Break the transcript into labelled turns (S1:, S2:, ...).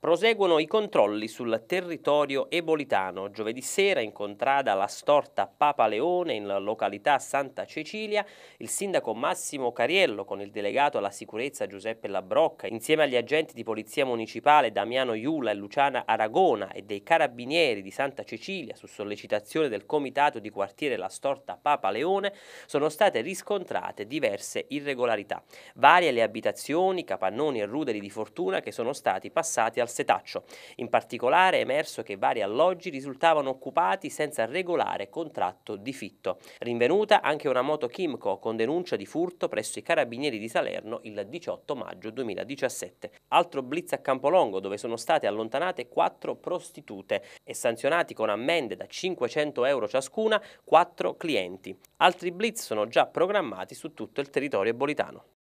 S1: Proseguono i controlli sul territorio ebolitano. Giovedì sera in contrada La Storta Papa Leone in località Santa Cecilia, il sindaco Massimo Cariello con il delegato alla sicurezza Giuseppe Labrocca, insieme agli agenti di polizia municipale Damiano Iula e Luciana Aragona e dei carabinieri di Santa Cecilia su sollecitazione del comitato di quartiere La Storta Papa Leone, sono state riscontrate diverse irregolarità. Varie le abitazioni, capannoni e ruderi di fortuna che sono stati passati al al setaccio. In particolare è emerso che vari alloggi risultavano occupati senza regolare contratto di fitto. Rinvenuta anche una moto Kimco con denuncia di furto presso i Carabinieri di Salerno il 18 maggio 2017. Altro blitz a Campolongo dove sono state allontanate quattro prostitute e sanzionati con ammende da 500 euro ciascuna quattro clienti. Altri blitz sono già programmati su tutto il territorio bolitano.